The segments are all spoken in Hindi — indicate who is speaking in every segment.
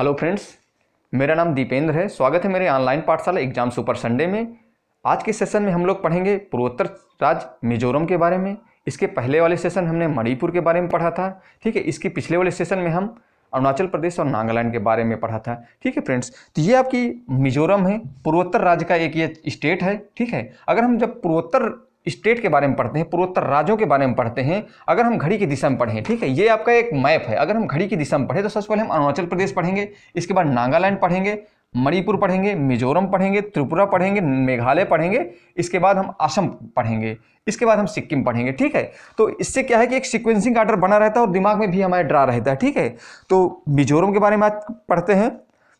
Speaker 1: हेलो फ्रेंड्स मेरा नाम दीपेंद्र है स्वागत है मेरे ऑनलाइन पाठशाला एग्जाम सुपर संडे में आज के सेशन में हम लोग पढ़ेंगे पूर्वोत्तर राज्य मिजोरम के बारे में इसके पहले वाले सेशन हमने मणिपुर के बारे में पढ़ा था ठीक है इसके पिछले वाले सेशन में हम अरुणाचल प्रदेश और नागालैंड के बारे में पढ़ा था ठीक है फ्रेंड्स तो ये आपकी मिजोरम है पूर्वोत्तर राज्य का एक ये स्टेट है ठीक है अगर हम जब पूर्वोत्तर स्टेट के बारे में पढ़ते हैं पूर्वोत्तर राज्यों के बारे में पढ़ते हैं अगर हम घड़ी की दिशा में पढ़ें ठीक है ये आपका एक मैप है अगर हम घड़ी की दिशा में पढ़ें तो सबसे पहले हम अरुणाचल प्रदेश पढ़ेंगे इसके बाद नागालैंड पढ़ेंगे मणिपुर पढ़ेंगे मिजोरम पढ़ेंगे त्रिपुरा पढ़ेंगे मेघालय पढ़ेंगे इसके बाद हम असम पढ़ेंगे इसके बाद हम सिक्किम पढ़ेंगे ठीक है तो इससे क्या है कि एक सिक्वेंसिंग का आर्डर बना रहता है और दिमाग में भी हमारा ड्रा रहता है ठीक है तो मिजोरम के बारे में आज पढ़ते हैं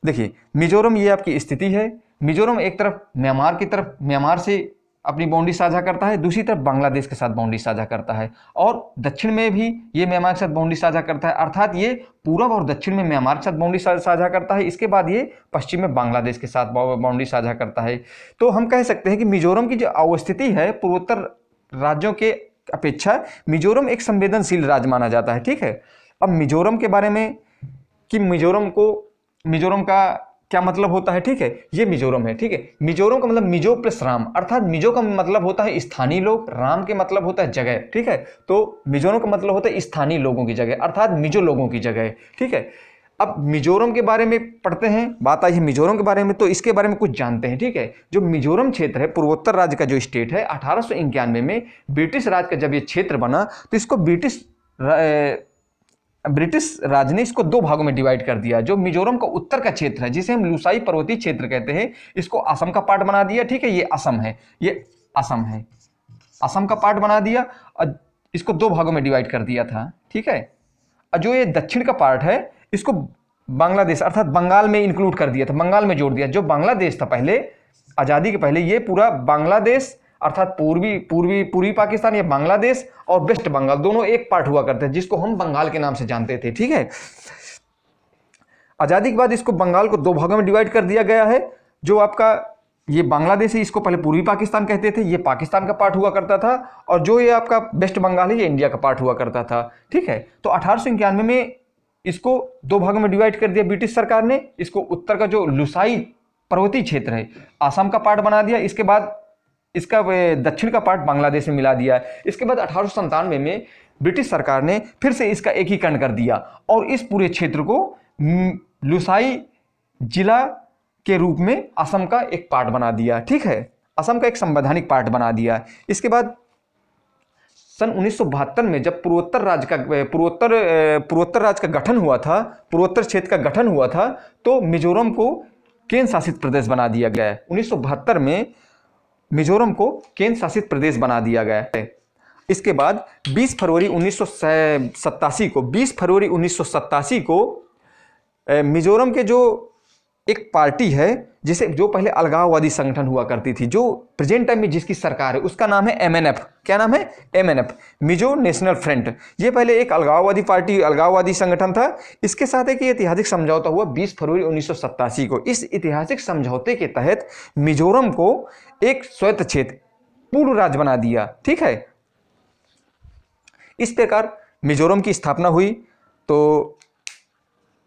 Speaker 1: देखिए मिजोरम ये आपकी स्थिति है मिजोरम एक तरफ म्यांमार की तरफ म्यांमार से अपनी बाउंड्री साझा करता है दूसरी तरफ बांग्लादेश के साथ बाउंड्री साझा करता है और दक्षिण में भी ये म्यांमार के साथ बाउंड्री साझा करता है अर्थात ये पूरब और दक्षिण में म्यांमार के साथ बाउंड्री साझा करता है इसके बाद ये पश्चिम में बांग्लादेश के साथ बाउंड्री साझा करता है तो हम कह सकते हैं कि मिजोरम की जो अवस्थिति है पूर्वोत्तर राज्यों के अपेक्षा मिजोरम एक संवेदनशील राज्य माना जाता है ठीक है अब मिजोरम के बारे में कि मिजोरम को मिजोरम का क्या मतलब होता है ठीक है ये मिजोरम है ठीक है मिजोरम का मतलब मिजो प्लस राम अर्थात मिजो का मतलब होता है स्थानीय लोग राम के मतलब होता है जगह ठीक है तो मिजोरम का मतलब होता है स्थानीय लोगों की जगह अर्थात मिजो लोगों की जगह ठीक है अब मिजोरम के बारे में पढ़ते हैं बात आई है मिजोरम के बारे में तो इसके बारे में कुछ जानते हैं ठीक है जो मिजोरम क्षेत्र है पूर्वोत्तर राज्य का जो स्टेट है अठारह में ब्रिटिश राज का जब ये क्षेत्र बना तो इसको ब्रिटिश ब्रिटिश राज ने इसको दो भागों में डिवाइड कर दिया जो मिजोरम का उत्तर का क्षेत्र है जिसे हम लुसाई पर्वतीय क्षेत्र कहते हैं इसको असम का पार्ट बना दिया ठीक है ये असम है ये असम है असम का पार्ट बना दिया और इसको दो भागों में डिवाइड कर दिया था ठीक है और जो ये दक्षिण का पार्ट है इसको बांग्लादेश अर्थात बंगाल में इंक्लूड कर दिया था बंगाल में जोड़ दिया जो बांग्लादेश था पहले आज़ादी के पहले ये पूरा बांग्लादेश अर्थात पूर्वी पूर्वी पूर्वी पाकिस्तान या बांग्लादेश और वेस्ट बंगाल दोनों एक पार्ट हुआ करते थे जिसको हम बंगाल के नाम से जानते थे ठीक है आज़ादी के बाद इसको बंगाल को दो भागों में डिवाइड कर दिया गया है जो आपका ये बांग्लादेश है इसको पहले पूर्वी पाकिस्तान कहते थे ये पाकिस्तान का पार्ट हुआ करता था और जो ये आपका वेस्ट बंगाल है ये इंडिया का पार्ट हुआ करता था ठीक है तो अठारह में इसको दो भागों में डिवाइड कर दिया ब्रिटिश सरकार ने इसको उत्तर का जो लुसाई पर्वतीय क्षेत्र है आसाम का पार्ट बना दिया इसके बाद इसका दक्षिण का पार्ट बांग्लादेश में मिला दिया है इसके बाद अठारह में ब्रिटिश सरकार ने फिर से इसका एकीकरण कर दिया और इस पूरे क्षेत्र को लुसाई जिला के रूप में असम का एक पार्ट बना दिया ठीक है असम का एक संवैधानिक पार्ट बना दिया इसके बाद सन उन्नीस में जब पूर्वोत्तर राज्य का पूर्वोत्तर पूर्वोत्तर राज्य का गठन हुआ था पूर्वोत्तर क्षेत्र का गठन हुआ था तो मिजोरम को केंद्र शासित प्रदेश बना दिया गया है उन्नीस में मिजोरम को केंद्र शासित प्रदेश बना दिया गया है इसके बाद 20 फरवरी उन्नीस को 20 फरवरी उन्नीस को मिजोरम के जो एक पार्टी है जिसे जो पहले अलगाववादी संगठन हुआ करती थी जो प्रेजेंट टाइम में जिसकी सरकार है उसका नाम है एमएनएफ क्या नाम है एमएनएफ मिजो नेशनल फ्रंट ये पहले एक अलगाववादी पार्टी अलगाववादी संगठन था इसके साथ एक ऐतिहासिक समझौता हुआ 20 फरवरी उन्नीस को इस ऐतिहासिक समझौते के तहत मिजोरम को एक स्वयं क्षेत्र पूर्ण राज्य बना दिया ठीक है इस प्रकार मिजोरम की स्थापना हुई तो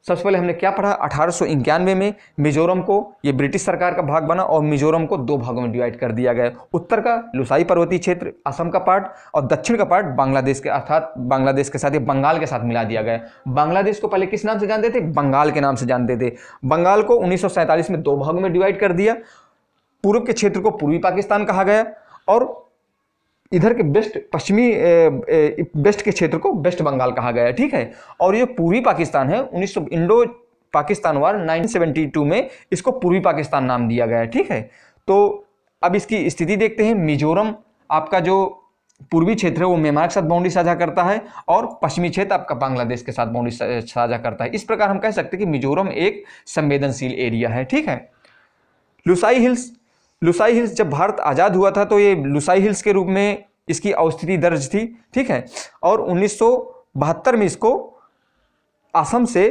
Speaker 1: सबसे पहले हमने क्या पढ़ा अठारह में मिजोरम को ये ब्रिटिश सरकार का भाग बना और मिजोरम को दो भागों में डिवाइड कर दिया गया उत्तर का लुसाई पर्वतीय क्षेत्र असम का पार्ट और दक्षिण का पार्ट बांग्लादेश के अर्थात बांग्लादेश के साथ ये बंगाल के साथ मिला दिया गया बांग्लादेश को पहले किस नाम से जानते थे बंगाल के नाम से जानते थे बंगाल को उन्नीस में दो भागों में डिवाइड कर दिया पूर्व के क्षेत्र को पूर्वी पाकिस्तान कहा गया और इधर के वेस्ट पश्चिमी वेस्ट के क्षेत्र को वेस्ट बंगाल कहा गया है ठीक है और ये पूर्वी पाकिस्तान है उन्नीस इंडो पाकिस्तान वार 1972 में इसको पूर्वी पाकिस्तान नाम दिया गया है ठीक है तो अब इसकी स्थिति देखते हैं मिजोरम आपका जो पूर्वी क्षेत्र है वो म्यांमार के साथ बाउंड्री साझा करता है और पश्चिमी क्षेत्र आपका बांग्लादेश के साथ बाउंड्री साझा करता है इस प्रकार हम कह सकते हैं कि मिजोरम एक संवेदनशील एरिया है ठीक है लुसाई हिल्स लुसाई हिल्स जब भारत आज़ाद हुआ था तो ये लुसाई हिल्स के रूप में इसकी अवस्थिति दर्ज थी ठीक है और उन्नीस में इसको असम से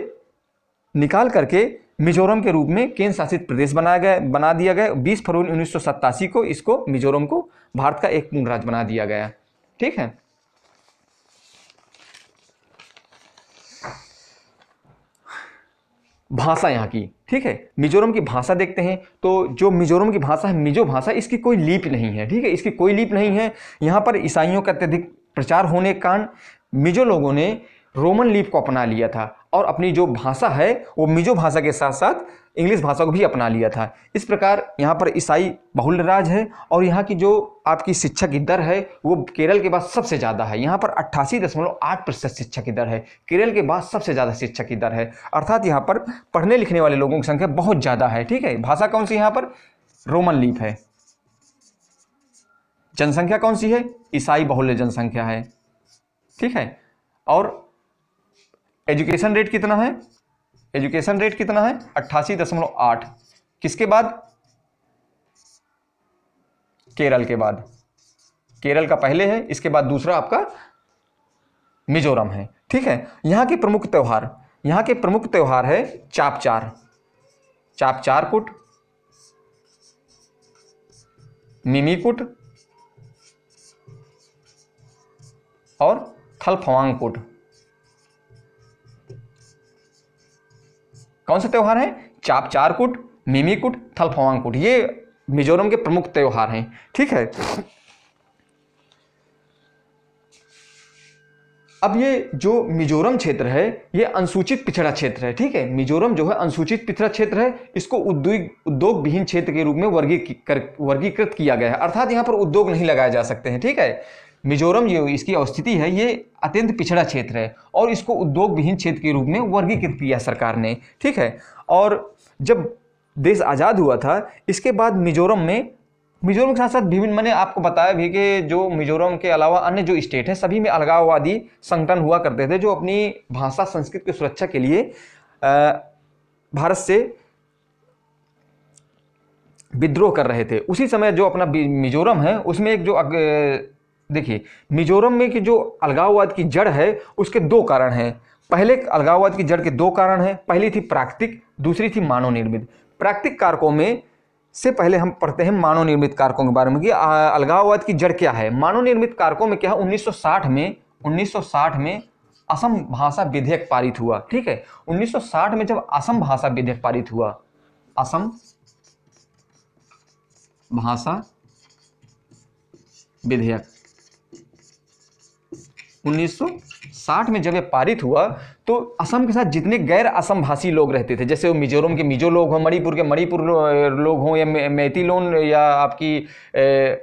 Speaker 1: निकाल करके मिजोरम के रूप में केंद्र शासित प्रदेश बनाया गया बना दिया गया 20 फरवरी उन्नीस को इसको मिजोरम को भारत का एक पूर्ण राज्य बना दिया गया ठीक है भाषा यहाँ की ठीक है मिजोरम की भाषा देखते हैं तो जो मिजोरम की भाषा है मिजो भाषा इसकी कोई लीप नहीं है ठीक है इसकी कोई लीप नहीं है यहाँ पर ईसाइयों का अत्यधिक प्रचार होने के कारण मिजो लोगों ने रोमन लीप को अपना लिया था और अपनी जो भाषा है वो मिजो भाषा के साथ साथ इंग्लिश भाषा को भी अपना लिया था इस प्रकार यहाँ पर ईसाई बहुल राज है और यहाँ की जो आपकी शिक्षा की दर है वो केरल के बाद सबसे ज़्यादा है यहाँ पर अट्ठासी दशमलव आठ प्रतिशत शिक्षा की दर है केरल के बाद सबसे ज़्यादा शिक्षा की दर है अर्थात यहाँ पर पढ़ने लिखने वाले लोगों की संख्या बहुत ज़्यादा है ठीक है भाषा कौन सी यहाँ पर रोमन लीप है जनसंख्या कौन सी है ईसाई बहुल्य जनसंख्या है ठीक है और एजुकेशन रेट कितना है एजुकेशन रेट कितना है अट्ठासी दशमलव आठ किसके बाद केरल के बाद केरल का पहले है इसके बाद दूसरा आपका मिजोरम है ठीक है यहां के प्रमुख त्यौहार यहां के प्रमुख त्यौहार है चापचार चापचार कुट मिमीकुट और थलफवांग कुट कौन से त्यौहार हैं चाप चारकुट मिमीकुट थलफवांगकुट ये मिजोरम के प्रमुख त्यौहार हैं ठीक है अब ये जो मिजोरम क्षेत्र है ये अनुसूचित पिछड़ा क्षेत्र है ठीक है मिजोरम जो है अनुसूचित पिछड़ा क्षेत्र है इसको उद्योग उद्योग विहीन क्षेत्र के रूप में वर्गीकृत वर्गीकृत किया गया है अर्थात यहाँ पर उद्योग नहीं लगाए जा सकते हैं ठीक है मिजोरम जो इसकी अवस्थिति है ये अत्यंत पिछड़ा क्षेत्र है और इसको उद्योग विहीन क्षेत्र के रूप में वर्गीकृत किया सरकार ने ठीक है और जब देश आज़ाद हुआ था इसके बाद मिजोरम में मिजोरम के साथ साथ विभिन्न मैंने आपको बताया भी कि जो मिजोरम के अलावा अन्य जो स्टेट हैं सभी में अलगाववादी संगठन हुआ करते थे जो अपनी भाषा संस्कृति की सुरक्षा के लिए भारत से विद्रोह कर रहे थे उसी समय जो अपना मिजोरम है उसमें एक जो देखिए मिजोरम में कि जो अलगाववाद की जड़ है उसके दो कारण हैं पहले अलगाववाद की जड़ के दो कारण हैं पहली थी प्राकृतिक दूसरी थी मानव निर्मित प्राकृतिक कारकों में से पहले हम पढ़ते हैं मानव निर्मित कारकों के बारे में कि अलगाववाद की जड़ क्या है मानव निर्मित कारकों में क्या है 1960 में 1960 में असम भाषा विधेयक पारित हुआ ठीक है 1960 में जब असम भाषा विधेयक पारित हुआ असम भाषा विधेयक 1960 में जब यह पारित हुआ तो असम के साथ जितने गैर असम भाषी लोग रहते थे जैसे वो मिजोरम के मिजो लोग हों मणिपुर के मणिपुर लोग हों या मैती लोन या आपकी ए,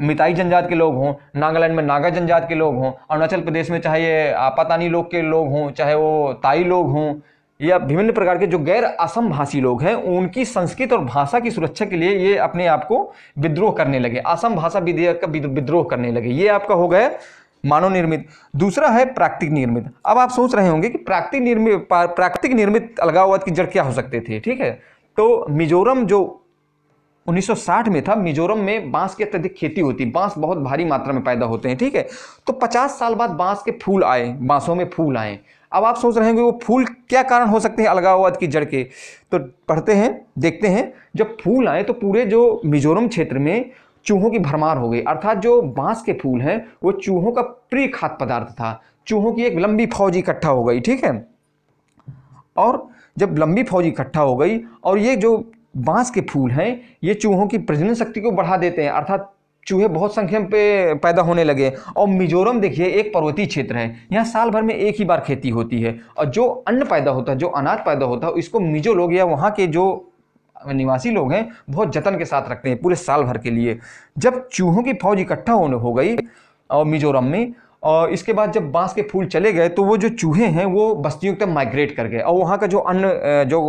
Speaker 1: मिताई जनजात के लोग हों नागालैंड में नागा जनजात के लोग हों अरुणाचल प्रदेश में चाहे ये आपातानी लोग के लोग हों चाहे वो ताई लोग हों या विभिन्न प्रकार के जो गैर असम भाषी लोग हैं उनकी संस्कृत और भाषा की सुरक्षा के लिए ये अपने आप को विद्रोह करने लगे असम भाषा विधेयक का विद्रोह करने लगे ये आपका हो गया मानव निर्मित दूसरा है प्राकृतिक निर्मित अब आप सोच रहे होंगे कि प्राकृतिक निर्मित प्राकृतिक निर्मित अलगाववाद की जड़ क्या हो सकते थे ठीक है तो मिजोरम जो 1960 में था मिजोरम में बांस की अत्यधिक खेती होती बांस बहुत भारी मात्रा में पैदा होते हैं ठीक है तो 50 साल बाद बांस के फूल आए बांसों में फूल आए अब आप सोच रहे होंगे वो फूल क्या कारण हो सकते हैं अलगाववाद की जड़ के तो पढ़ते हैं देखते हैं जब फूल आए तो पूरे जो मिजोरम क्षेत्र में चूहों की भरमार हो गई अर्थात जो बांस के फूल हैं वो चूहों का प्रिय खाद्य पदार्थ था चूहों की एक लंबी फौज इकट्ठा हो गई ठीक है और जब लंबी फौज इकट्ठा हो गई और ये जो बांस के फूल हैं ये चूहों की प्रजनन शक्ति को बढ़ा देते हैं अर्थात चूहे बहुत संख्या में पे पैदा होने लगे और मिजोरम देखिए एक पर्वतीय क्षेत्र है यहाँ साल भर में एक ही बार खेती होती है और जो अन्न पैदा होता है जो अनाज पैदा होता है इसको मिजो लोग या वहाँ के जो निवासी लोग हैं बहुत जतन के साथ रखते हैं पूरे साल भर के लिए जब चूहों की फौज इकट्ठा होने हो गई और मिजोरम में और इसके बाद जब बांस के फूल चले गए तो वो जो चूहे हैं वो बस्तियों तक माइग्रेट कर गए और वहाँ का जो अन्न जो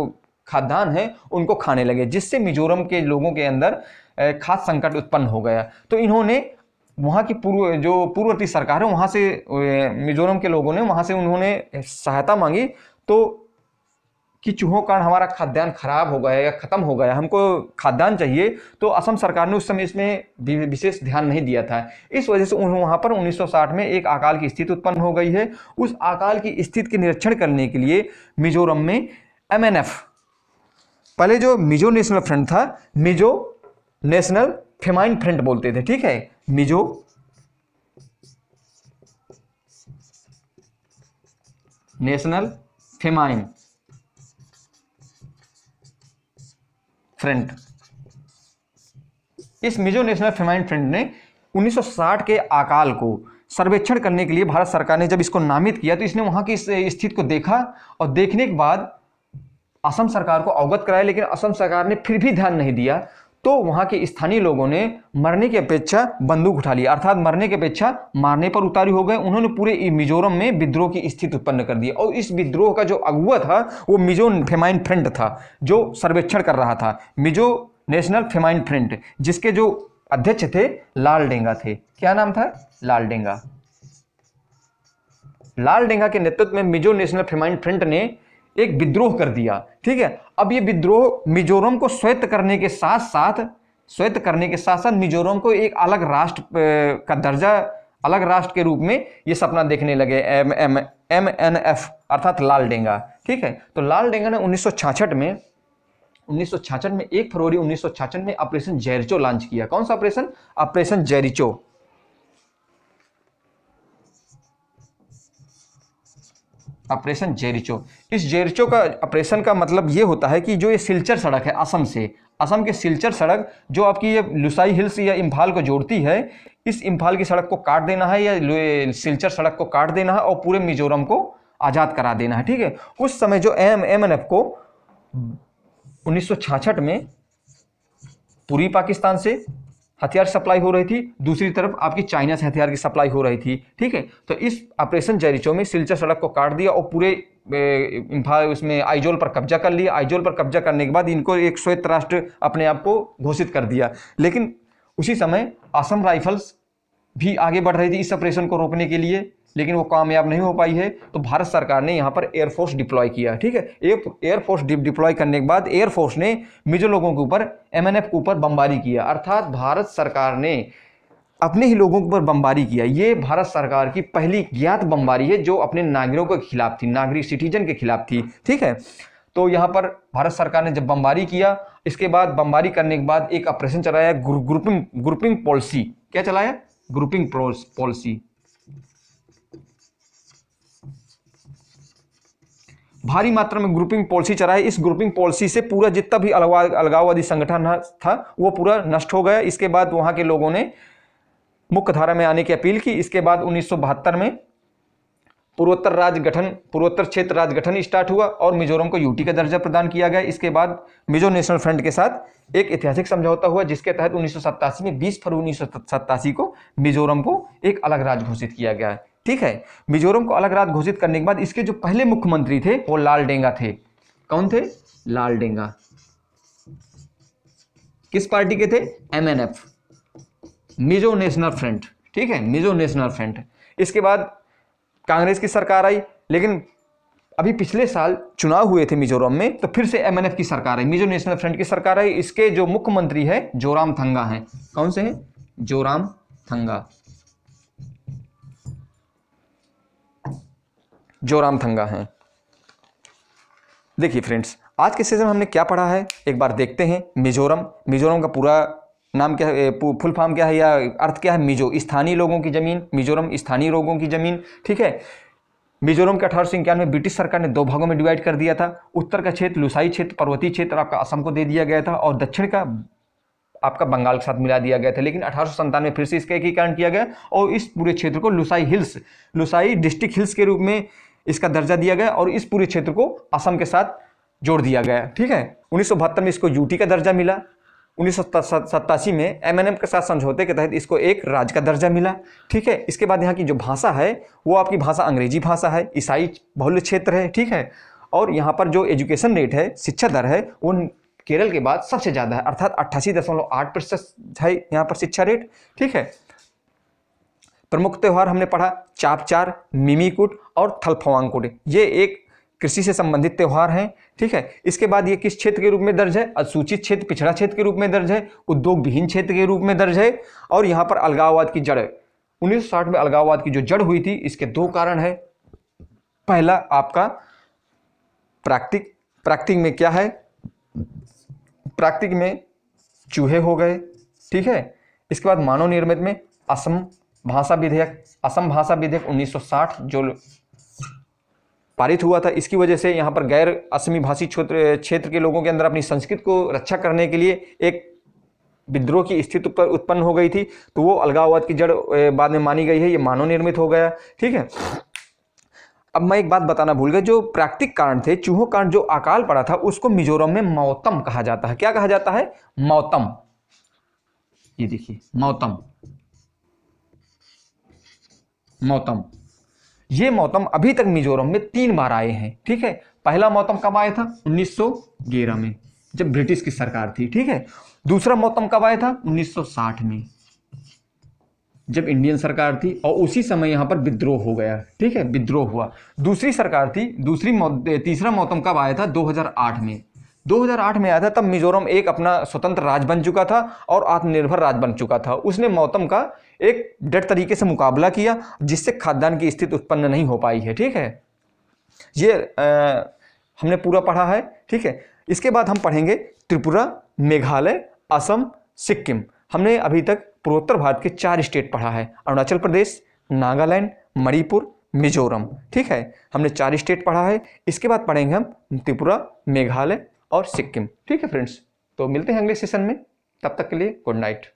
Speaker 1: खाद्यान्न है उनको खाने लगे जिससे मिजोरम के लोगों के अंदर खास संकट उत्पन्न हो गया तो इन्होंने वहाँ की पूर्व जो पूर्ववर्ती सरकार है वहाँ से मिजोरम के लोगों ने वहाँ से उन्होंने सहायता मांगी तो कि चूहों कारण हमारा खाद्यान्न खराब हो गया या ख़त्म हो गया हमको खाद्यान्न चाहिए तो असम सरकार ने उस समय इसमें विशेष ध्यान नहीं दिया था इस वजह से उन्होंने वहाँ पर 1960 में एक अकाल की स्थिति उत्पन्न हो गई है उस अकाल की स्थिति के निरीक्षण करने के लिए मिजोरम में एम पहले जो मिजो नेशनल फ्रंट था मिजो नेशनल फेमाइन फ्रंट बोलते थे ठीक है मिजो नेशनल फेमाइन फ्रंट इस मिजो नेशनल फेमाइन फ्रंट ने 1960 के अकाल को सर्वेक्षण करने के लिए भारत सरकार ने जब इसको नामित किया तो इसने वहां की स्थिति को देखा और देखने के बाद असम सरकार को अवगत कराया लेकिन असम सरकार ने फिर भी ध्यान नहीं दिया तो वहां के स्थानीय लोगों ने मरने की अपेक्षा बंदूक उठा ली अर्थात मरने की अपेक्षा मारने पर उतारी हो गए उन्होंने पूरे मिजोरम में विद्रोह की स्थिति उत्पन्न कर दी और इस विद्रोह का जो अगुआ था वो मिजो फेमाइन फ्रंट था जो सर्वेक्षण कर रहा था मिजो नेशनल फेमाइन फ्रंट जिसके जो अध्यक्ष थे लाल डेंगा थे क्या नाम था लाल डेंगा लाल डेंगा के नेतृत्व में मिजो नेशनल फेमाइन फ्रंट ने एक विद्रोह कर दिया ठीक है अब ये विद्रोह मिजोरम को श्वेत करने के साथ साथ श्वेत करने के साथ साथ मिजोरम को एक अलग राष्ट्र का दर्जा अलग राष्ट्र के रूप में ये सपना देखने लगे M M M N F अर्थात लाल डेंगा ठीक है तो लाल डेंगा ने उन्नीस में उन्नीस में एक फरवरी उन्नीस में ऑपरेशन जैरिचो लॉन्च किया कौन सा operation operation Jericho operation Jericho इस जेरिचो का ऑपरेशन का मतलब ये होता है कि जो ये सिलचर सड़क है असम से असम के सिलचर सड़क जो आपकी ये लुसाई हिल्स या इम्फाल को जोड़ती है इस इम्फाल की सड़क को काट देना है या सिलचर सड़क को काट देना है और पूरे मिजोरम को आज़ाद करा देना है ठीक है उस समय जो एम एम एन एफ को उन्नीस में पूरी पाकिस्तान से हथियार सप्लाई हो रही थी दूसरी तरफ आपकी चाइना से हथियार की सप्लाई हो रही थी ठीक है तो इस ऑपरेशन जैरिचो में सिलचर सड़क को काट दिया और पूरे इम्फाल उसमें आइजोल पर कब्जा कर लिया आइजोल पर कब्जा करने के बाद इनको एक श्वेत राष्ट्र अपने आप को घोषित कर दिया लेकिन उसी समय असम राइफल्स भी आगे बढ़ रही थी इस ऑपरेशन को रोकने के लिए लेकिन वो कामयाब नहीं हो पाई है तो भारत सरकार ने यहाँ पर एयरफोर्स डिप्लॉय किया ठीक है एयरफोर्स डिप्लॉय करने के बाद एयरफोर्स ने मिजो लोगों के ऊपर एमएनएफ के ऊपर बमबारी किया अर्थात भारत सरकार ने अपने ही लोगों के ऊपर बमबारी किया ये भारत सरकार की पहली ज्ञात बमबारी है जो अपने नागरिकों के खिलाफ थी नागरिक सिटीजन के खिलाफ थी ठीक है तो यहाँ पर भारत सरकार ने जब बमबारी किया इसके बाद बमबारी करने के बाद एक ऑपरेशन चलाया ग्रुपिंग ग्रुपिंग पॉलिसी क्या चलाया ग्रुपिंग पॉलिसी भारी मात्रा में ग्रुपिंग पॉलिसी चलाए इस ग्रुपिंग पॉलिसी से पूरा जितना भी अलगा अलगाववादी संगठन था वो पूरा नष्ट हो गया इसके बाद वहाँ के लोगों ने मुख्य धारा में आने की अपील की इसके बाद उन्नीस में पूर्वोत्तर राज्य गठन पूर्वोत्तर क्षेत्र राज्य गठन स्टार्ट हुआ और मिजोरम को यूटी का दर्जा प्रदान किया गया इसके बाद मिजो नेशनल फ्रंट के साथ एक ऐतिहासिक समझौता हुआ जिसके तहत उन्नीस में 20 फरवरी उन्नीस को मिजोरम को एक अलग राज्य घोषित किया गया है ठीक है मिजोरम को अलग राज्य घोषित करने के बाद इसके जो पहले मुख्यमंत्री थे वो लाल डेंगा थे कौन थे लाल डेंगा किस पार्टी के थे एमएनएफ मिजो नेशनल फ्रंट ठीक है मिजो नेशनल फ्रंट इसके बाद कांग्रेस की सरकार आई लेकिन अभी पिछले साल चुनाव हुए थे मिजोरम में तो फिर से एमएनएफ की सरकार आई मिजो नेशनल फ्रंट की सरकार आई इसके जो मुख्यमंत्री है जोराम थंगा हैं कौन से हैं जोराम थंगा जोराम थंगा हैं देखिए फ्रेंड्स आज के सेशन में हमने क्या पढ़ा है एक बार देखते हैं मिजोरम मिजोरम का पूरा नाम क्या है फुल फॉर्म क्या है या अर्थ क्या है मिजो स्थानीय लोगों की ज़मीन मिजोरम स्थानीय लोगों की ज़मीन ठीक है मिजोरम के अठारह सौ इक्यानवे ब्रिटिश सरकार ने दो भागों में डिवाइड कर दिया था उत्तर का क्षेत्र लुसाई क्षेत्र पर्वतीय क्षेत्र आपका असम को दे दिया गया था और दक्षिण का आपका बंगाल के साथ मिला दिया गया था लेकिन अठारह में फिर से इसका एकीकरण किया गया और इस पूरे क्षेत्र को Lushai hills Lushai district hills के रूप में इसका दर्जा दिया गया और इस पूरे क्षेत्र को असम के साथ जोड़ दिया गया ठीक है उन्नीस में इसको यूटी का दर्जा मिला उन्नीस में एमएनएम के साथ समझौते के तहत इसको एक राज्य का दर्जा मिला ठीक है इसके बाद यहाँ की जो भाषा है वो आपकी भाषा अंग्रेजी भाषा है ईसाई बहुल्य क्षेत्र है ठीक है और यहाँ पर जो एजुकेशन रेट है शिक्षा दर है वो केरल के बाद सबसे ज़्यादा है अर्थात अट्ठासी दशमलव आठ प्रतिशत है यहाँ पर शिक्षा रेट ठीक है प्रमुख त्यौहार हमने पढ़ा चापचार मिमीकुट और थलफवांगकुट ये एक कृषि से संबंधित त्यौहार हैं ठीक है इसके बाद ये किस क्षेत्र के रूप में दर्ज है अनुसूचित क्षेत्र पिछड़ा क्षेत्र के रूप में दर्ज है उद्योग विहीन क्षेत्र के रूप में दर्ज है और यहाँ पर अलगाववाद की जड़ है साठ में अलगाववाद की जो जड़ हुई थी इसके दो कारण है पहला आपका प्राकृतिक प्राकृतिक में क्या है प्राकृतिक में चूहे हो गए ठीक है इसके बाद मानव निर्मित में असम भाषा विधेयक असम भाषा विधेयक 1960 जो पारित हुआ था इसकी वजह से यहाँ पर गैर असमी भाषी क्षेत्र क्षेत्र के लोगों के अंदर अपनी संस्कृत को रक्षा करने के लिए एक विद्रोह की स्थिति पर उत्पन्न हो गई थी तो वो अलगाववाद की जड़ बाद में मानी गई है ये मानव निर्मित हो गया ठीक है अब मैं एक बात बताना भूल गया जो प्राकृतिक कारण थे चूहों कारण जो अकाल पड़ा था उसको मिजोरम में मौतम कहा जाता है क्या कहा जाता है मौतम ये देखिए मौतम मौतम ये मौतम अभी तक मिजोरम में तीन बार आए हैं ठीक है पहला मौतम कब आया था 1911 में जब ब्रिटिश की सरकार थी ठीक है दूसरा मौतम कब आया था 1960 में जब इंडियन सरकार थी और उसी समय यहाँ पर विद्रोह हो गया ठीक है विद्रोह हुआ दूसरी सरकार थी दूसरी मौत तीसरा मौतम कब आया था 2008 में 2008 में आया था तब मिजोरम एक अपना स्वतंत्र राज्य बन चुका था और आत्मनिर्भर राज्य बन चुका था उसने मौतम का एक डट तरीके से मुकाबला किया जिससे खाद्यान्न की स्थिति उत्पन्न नहीं हो पाई है ठीक है ये आ, हमने पूरा पढ़ा है ठीक है इसके बाद हम पढ़ेंगे त्रिपुरा मेघालय असम सिक्किम हमने अभी तक पूर्वोत्तर भारत के चार स्टेट पढ़ा है अरुणाचल प्रदेश नागालैंड मणिपुर मिजोरम ठीक है हमने चार स्टेट पढ़ा है इसके बाद पढ़ेंगे हम त्रिपुरा मेघालय और सिक्किम ठीक है फ्रेंड्स तो मिलते हैं अगले सेशन में तब तक के लिए गुड नाइट